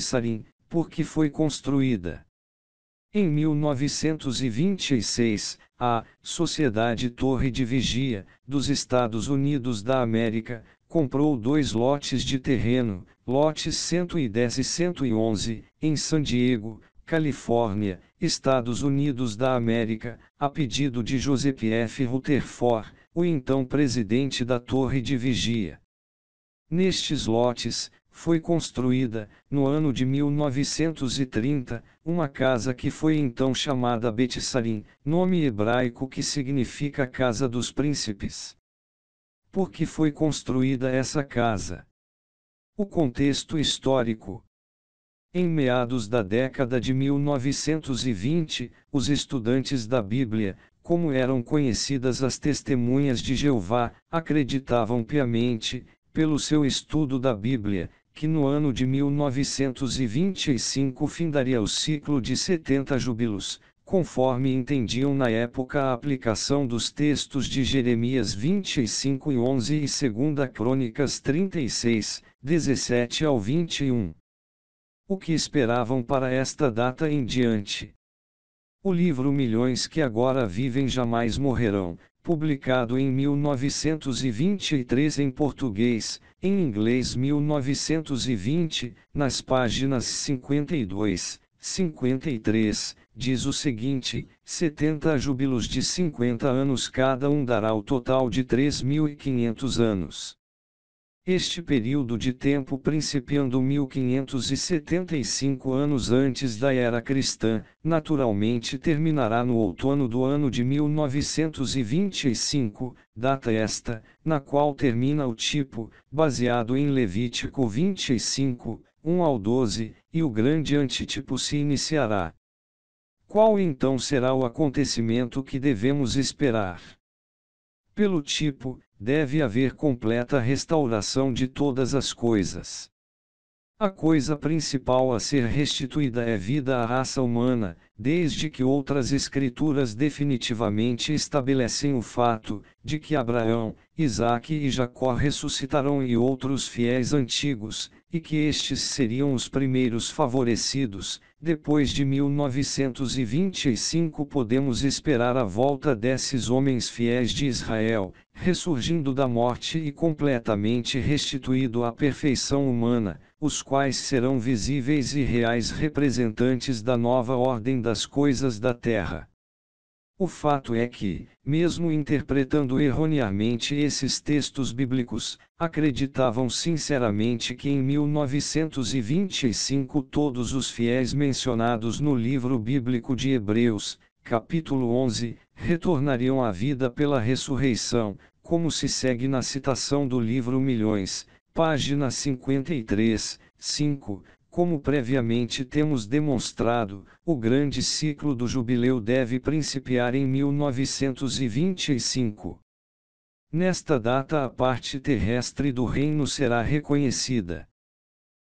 Sarim, porque foi construída. Em 1926, a Sociedade Torre de Vigia, dos Estados Unidos da América, comprou dois lotes de terreno, lotes 110 e 111, em San Diego, Califórnia, Estados Unidos da América, a pedido de Joseph F. Rutherford, o então presidente da Torre de Vigia. Nestes lotes, foi construída, no ano de 1930, uma casa que foi então chamada Betissarim, nome hebraico que significa Casa dos Príncipes. Por que foi construída essa casa? O contexto histórico. Em meados da década de 1920, os estudantes da Bíblia, como eram conhecidas as testemunhas de Jeová, acreditavam piamente, pelo seu estudo da Bíblia, que no ano de 1925 findaria o ciclo de 70 júbilos, conforme entendiam na época a aplicação dos textos de Jeremias 25 e 11 e 2 Crônicas 36, 17 ao 21. O que esperavam para esta data em diante? O livro Milhões que agora vivem jamais morrerão, publicado em 1923 em português, em inglês 1920, nas páginas 52, 53, diz o seguinte: 70 júbilos de 50 anos cada um dará o total de 3.500 anos. Este período de tempo principiando 1575 anos antes da era cristã, naturalmente terminará no outono do ano de 1925, data esta, na qual termina o tipo, baseado em Levítico 25, 1 ao 12, e o grande antitipo se iniciará. Qual então será o acontecimento que devemos esperar? Pelo tipo, deve haver completa restauração de todas as coisas. A coisa principal a ser restituída é vida à raça humana, desde que outras escrituras definitivamente estabelecem o fato de que Abraão, Isaque e Jacó ressuscitarão e outros fiéis antigos, e que estes seriam os primeiros favorecidos. Depois de 1925 podemos esperar a volta desses homens fiéis de Israel, ressurgindo da morte e completamente restituído à perfeição humana os quais serão visíveis e reais representantes da nova ordem das coisas da Terra. O fato é que, mesmo interpretando erroneamente esses textos bíblicos, acreditavam sinceramente que em 1925 todos os fiéis mencionados no livro bíblico de Hebreus, capítulo 11, retornariam à vida pela ressurreição, como se segue na citação do livro Milhões, Página 53, 5. Como previamente temos demonstrado, o grande ciclo do jubileu deve principiar em 1925. Nesta data, a parte terrestre do reino será reconhecida.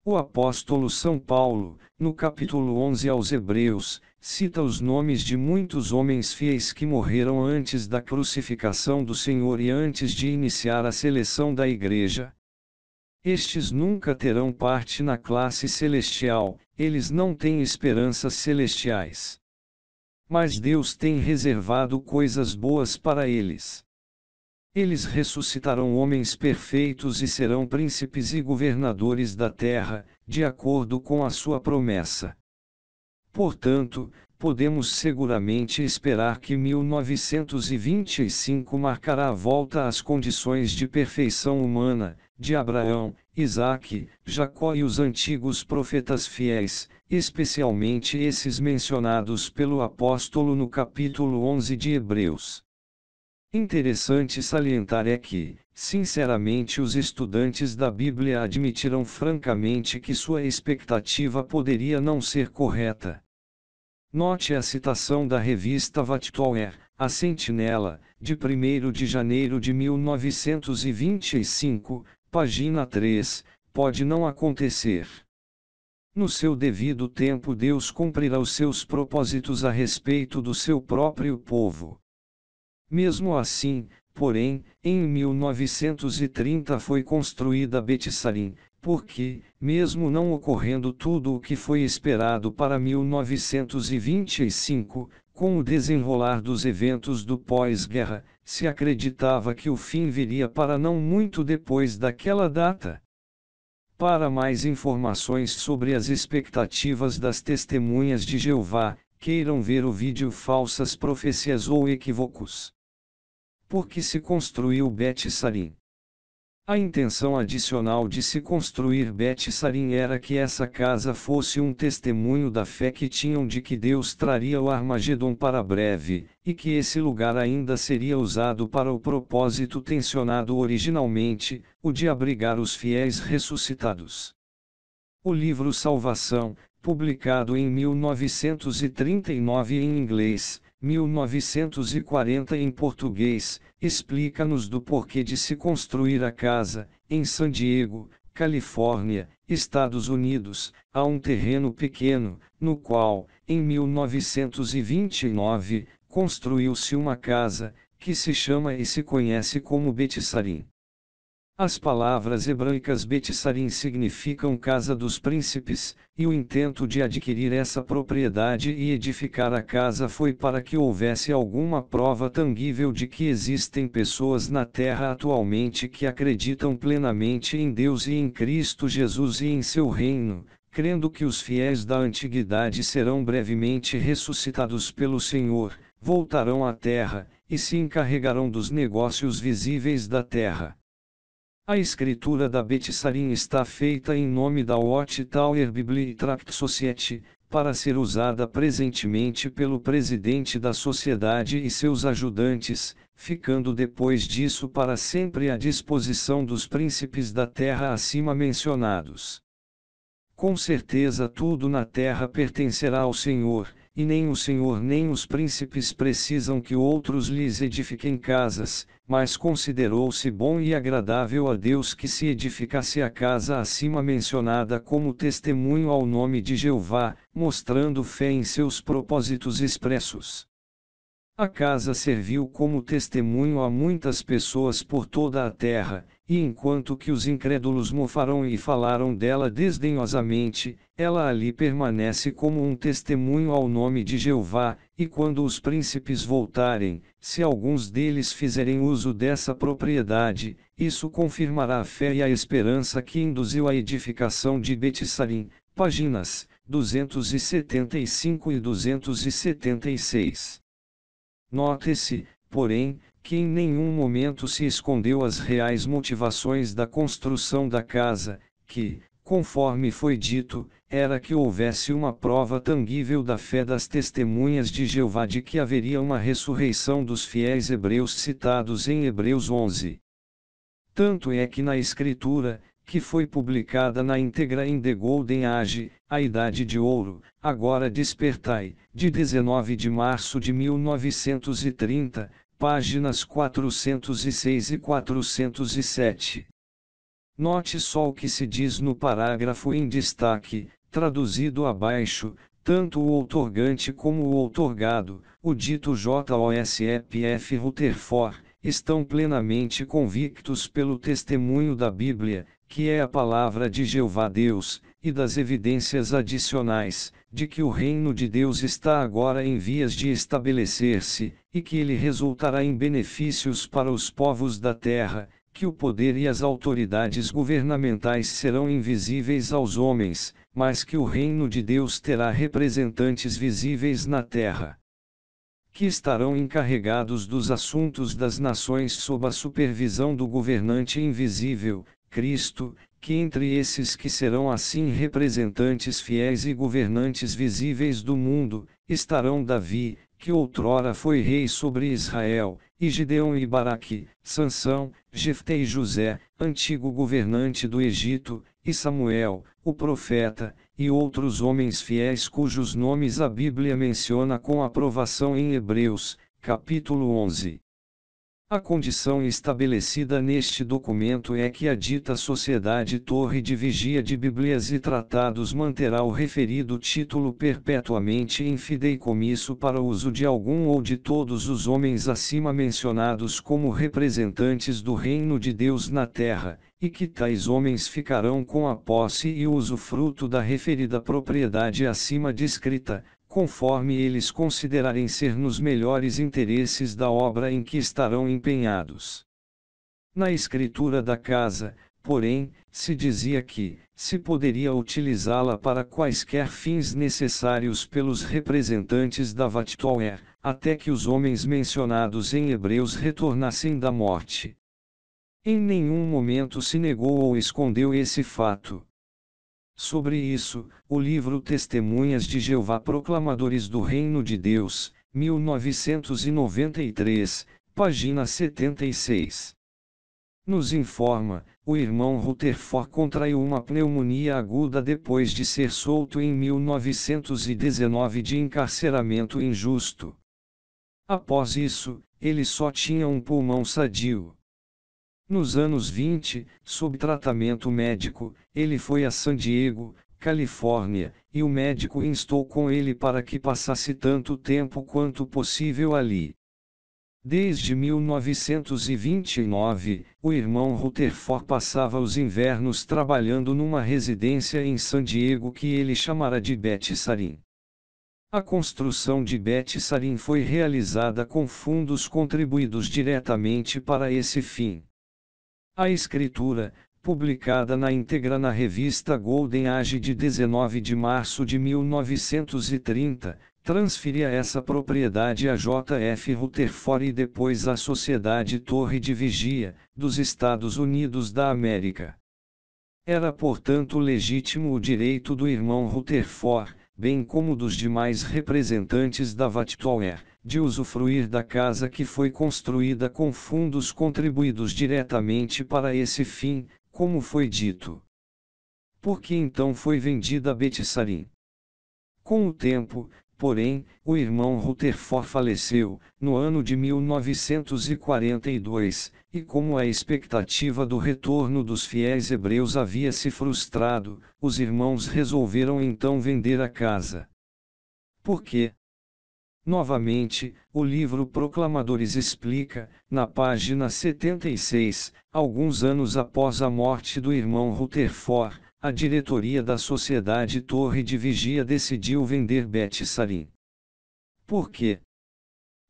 O apóstolo São Paulo, no capítulo 11 aos Hebreus, cita os nomes de muitos homens fiéis que morreram antes da crucificação do Senhor e antes de iniciar a seleção da Igreja, estes nunca terão parte na classe celestial, eles não têm esperanças celestiais. Mas Deus tem reservado coisas boas para eles. Eles ressuscitarão homens perfeitos e serão príncipes e governadores da terra, de acordo com a sua promessa. Portanto, podemos seguramente esperar que 1925 marcará a volta às condições de perfeição humana, de Abraão, Isaque, Jacó e os antigos profetas fiéis, especialmente esses mencionados pelo apóstolo no capítulo 11 de Hebreus. Interessante salientar é que, sinceramente, os estudantes da Bíblia admitiram francamente que sua expectativa poderia não ser correta. Note a citação da revista Vattower, A Sentinela, de 1 de janeiro de 1925, Página 3 Pode não acontecer. No seu devido tempo, Deus cumprirá os seus propósitos a respeito do seu próprio povo. Mesmo assim, porém, em 1930 foi construída Betissarim, porque, mesmo não ocorrendo tudo o que foi esperado para 1925, com o desenrolar dos eventos do pós-guerra, se acreditava que o fim viria para não muito depois daquela data. Para mais informações sobre as expectativas das testemunhas de Jeová, queiram ver o vídeo Falsas Profecias ou Equívocos. Por que se construiu Bet Sarim? A intenção adicional de se construir Bet Sarim era que essa casa fosse um testemunho da fé que tinham de que Deus traria o Armagedon para breve, e que esse lugar ainda seria usado para o propósito tensionado originalmente, o de abrigar os fiéis ressuscitados. O livro Salvação, publicado em 1939 em inglês, 1940 em português, explica-nos do porquê de se construir a casa, em San Diego, Califórnia, Estados Unidos, a um terreno pequeno, no qual, em 1929, construiu-se uma casa, que se chama e se conhece como Betissarim. As palavras hebraicas Betsarim significam casa dos príncipes, e o intento de adquirir essa propriedade e edificar a casa foi para que houvesse alguma prova tangível de que existem pessoas na terra atualmente que acreditam plenamente em Deus e em Cristo Jesus e em seu reino, crendo que os fiéis da antiguidade serão brevemente ressuscitados pelo Senhor, voltarão à terra, e se encarregarão dos negócios visíveis da terra. A escritura da Betissarim está feita em nome da Watchtower Bibli Tract Society, para ser usada presentemente pelo presidente da sociedade e seus ajudantes, ficando depois disso para sempre à disposição dos príncipes da terra acima mencionados. Com certeza tudo na terra pertencerá ao Senhor, e nem o senhor nem os príncipes precisam que outros lhes edifiquem casas, mas considerou-se bom e agradável a Deus que se edificasse a casa acima mencionada como testemunho ao nome de Jeová, mostrando fé em seus propósitos expressos. A casa serviu como testemunho a muitas pessoas por toda a terra, e enquanto que os incrédulos mofaram e falaram dela desdenhosamente, ela ali permanece como um testemunho ao nome de Jeová, e quando os príncipes voltarem, se alguns deles fizerem uso dessa propriedade, isso confirmará a fé e a esperança que induziu à edificação de Betissarim, páginas 275 e 276. Note-se, porém, que em nenhum momento se escondeu as reais motivações da construção da casa, que, conforme foi dito, era que houvesse uma prova tangível da fé das testemunhas de Jeová de que haveria uma ressurreição dos fiéis hebreus citados em Hebreus 11. Tanto é que na Escritura, que foi publicada na íntegra em The Golden Age, A Idade de Ouro, Agora Despertai, de 19 de março de 1930, páginas 406 e 407. Note só o que se diz no parágrafo em destaque, traduzido abaixo, tanto o outorgante como o outorgado, o dito JOSEPF Rutherford, estão plenamente convictos pelo testemunho da Bíblia, que é a palavra de Jeová Deus, e das evidências adicionais, de que o reino de Deus está agora em vias de estabelecer-se, e que ele resultará em benefícios para os povos da terra, que o poder e as autoridades governamentais serão invisíveis aos homens, mas que o reino de Deus terá representantes visíveis na terra. Que estarão encarregados dos assuntos das nações sob a supervisão do governante invisível, Cristo, que entre esses que serão assim representantes fiéis e governantes visíveis do mundo, estarão Davi, que outrora foi rei sobre Israel, e Gideão e Baraque, Sansão, Jefté e José, antigo governante do Egito, e Samuel, o profeta, e outros homens fiéis cujos nomes a Bíblia menciona com aprovação em Hebreus, capítulo 11. A condição estabelecida neste documento é que a dita Sociedade Torre de Vigia de Bíblias e Tratados manterá o referido título perpetuamente em fideicomisso para uso de algum ou de todos os homens acima mencionados como representantes do Reino de Deus na Terra, e que tais homens ficarão com a posse e usufruto da referida propriedade acima descrita, conforme eles considerarem ser nos melhores interesses da obra em que estarão empenhados. Na escritura da casa, porém, se dizia que se poderia utilizá-la para quaisquer fins necessários pelos representantes da Vattoer, até que os homens mencionados em Hebreus retornassem da morte. Em nenhum momento se negou ou escondeu esse fato. Sobre isso, o livro Testemunhas de Jeová Proclamadores do Reino de Deus, 1993, página 76. Nos informa, o irmão Rutherford contraiu uma pneumonia aguda depois de ser solto em 1919 de encarceramento injusto. Após isso, ele só tinha um pulmão sadio. Nos anos 20, sob tratamento médico, ele foi a San Diego, Califórnia, e o médico instou com ele para que passasse tanto tempo quanto possível ali. Desde 1929, o irmão Rutherford passava os invernos trabalhando numa residência em San Diego que ele chamara de Bet A construção de Bet foi realizada com fundos contribuídos diretamente para esse fim. A escritura, publicada na íntegra na revista Golden Age de 19 de março de 1930, transferia essa propriedade a J.F. Rutherford e depois à Sociedade Torre de Vigia, dos Estados Unidos da América. Era portanto legítimo o direito do irmão Rutherford, bem como dos demais representantes da Vatitoer, de usufruir da casa que foi construída com fundos contribuídos diretamente para esse fim, como foi dito. Por que então foi vendida a Betissarim? Com o tempo, porém, o irmão Rutherford faleceu, no ano de 1942, e como a expectativa do retorno dos fiéis hebreus havia se frustrado, os irmãos resolveram então vender a casa. Por quê? Novamente, o livro Proclamadores explica, na página 76, alguns anos após a morte do irmão Rutherford, a diretoria da Sociedade Torre de Vigia decidiu vender Beth Sarim. Por quê?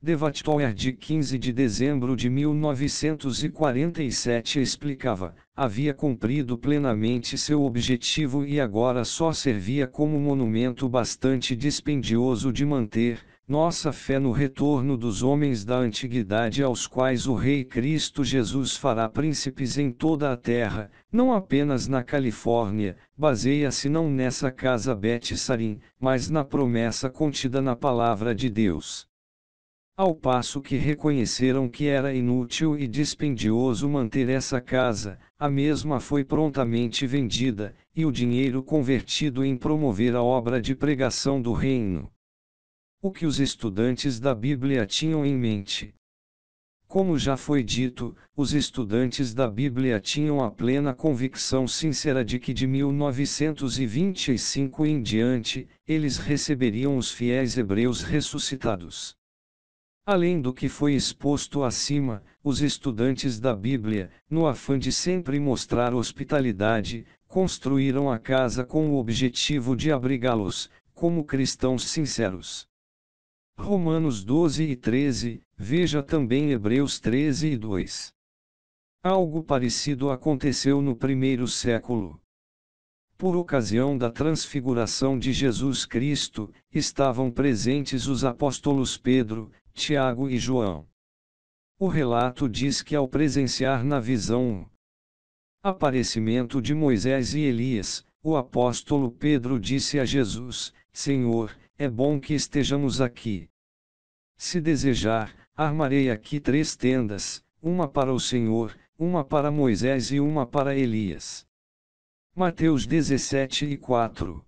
Devatoyer de 15 de dezembro de 1947 explicava, havia cumprido plenamente seu objetivo e agora só servia como monumento bastante dispendioso de manter, nossa fé no retorno dos homens da antiguidade aos quais o Rei Cristo Jesus fará príncipes em toda a terra, não apenas na Califórnia, baseia-se não nessa casa Bet Sarim, mas na promessa contida na palavra de Deus. Ao passo que reconheceram que era inútil e dispendioso manter essa casa, a mesma foi prontamente vendida, e o dinheiro convertido em promover a obra de pregação do reino. O que os estudantes da Bíblia tinham em mente? Como já foi dito, os estudantes da Bíblia tinham a plena convicção sincera de que de 1925 em diante, eles receberiam os fiéis hebreus ressuscitados. Além do que foi exposto acima, os estudantes da Bíblia, no afã de sempre mostrar hospitalidade, construíram a casa com o objetivo de abrigá-los, como cristãos sinceros. Romanos 12 e 13, veja também Hebreus 13 e 2. Algo parecido aconteceu no primeiro século. Por ocasião da transfiguração de Jesus Cristo, estavam presentes os apóstolos Pedro, Tiago e João. O relato diz que ao presenciar na visão aparecimento de Moisés e Elias, o apóstolo Pedro disse a Jesus: Senhor, é bom que estejamos aqui. Se desejar, armarei aqui três tendas, uma para o Senhor, uma para Moisés e uma para Elias. Mateus 17 e 4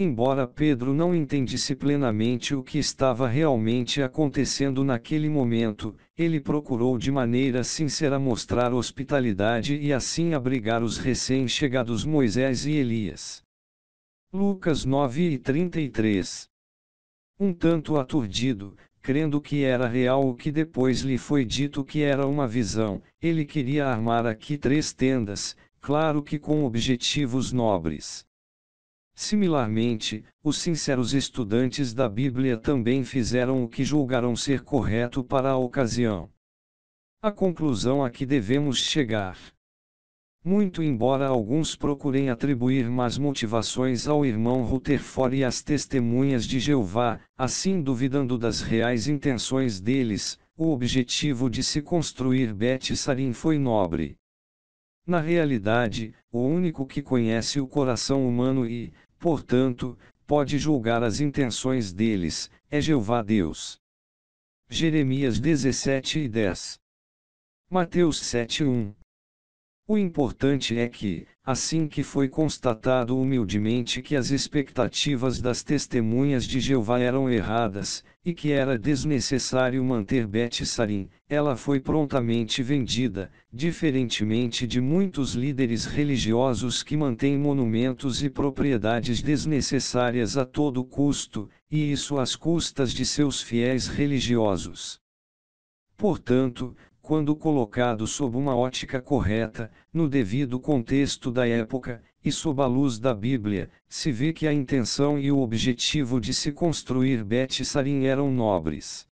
Embora Pedro não entendesse plenamente o que estava realmente acontecendo naquele momento, ele procurou de maneira sincera mostrar hospitalidade e assim abrigar os recém-chegados Moisés e Elias. Lucas 9 e 33 Um tanto aturdido, crendo que era real o que depois lhe foi dito que era uma visão, ele queria armar aqui três tendas, claro que com objetivos nobres. Similarmente, os sinceros estudantes da Bíblia também fizeram o que julgaram ser correto para a ocasião. A conclusão a que devemos chegar. Muito embora alguns procurem atribuir más motivações ao irmão Rutherford e às testemunhas de Jeová, assim duvidando das reais intenções deles, o objetivo de se construir Beth Sarim foi nobre. Na realidade, o único que conhece o coração humano e, portanto, pode julgar as intenções deles, é Jeová Deus. Jeremias 17 e 10. Mateus 7 1. O importante é que, assim que foi constatado humildemente que as expectativas das testemunhas de Jeová eram erradas, e que era desnecessário manter Beth Sarim, ela foi prontamente vendida, diferentemente de muitos líderes religiosos que mantêm monumentos e propriedades desnecessárias a todo custo, e isso às custas de seus fiéis religiosos. Portanto, quando colocado sob uma ótica correta, no devido contexto da época, e sob a luz da Bíblia, se vê que a intenção e o objetivo de se construir Bet Sarim eram nobres.